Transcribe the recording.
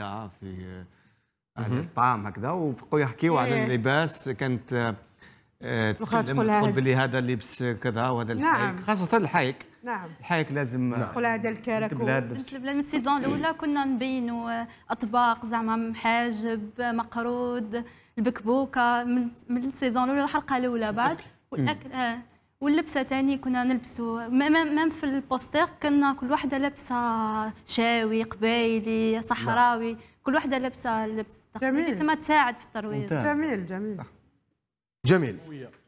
في على الطعام هكذا وبقوا يحكيوا على إيه. اللباس كانت آه، تقول بلي هذا اللبس كذا وهذا نعم. نعم. خاصة الحايك نعم الحايك لازم نقول نعم. هذا الكرك البلاد السيزون الأولى كنا نبينوا آه، أطباق زعما محاجب مقرود البكبوكة من السيزون الأولى الحلقة الأولى بعد والأكل آه. واللبسه تاني كنا نلبسو مام في البوستير كنا كل وحده لابسه شاوي قبايلي صحراوي نعم. كل وحده لابسه لبس تقليدي تما تساعد في الترويج جميل جميل جميل